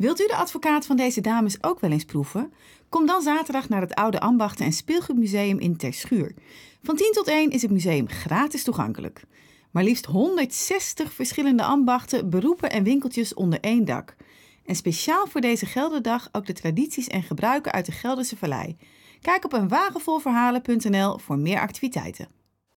Wilt u de advocaat van deze dames ook wel eens proeven? Kom dan zaterdag naar het Oude Ambachten en Speelgoedmuseum in Terschuur. Van 10 tot 1 is het museum gratis toegankelijk. Maar liefst 160 verschillende ambachten, beroepen en winkeltjes onder één dak. En speciaal voor deze Gelderdag ook de tradities en gebruiken uit de Gelderse Vallei. Kijk op wagenvolverhalen.nl voor meer activiteiten.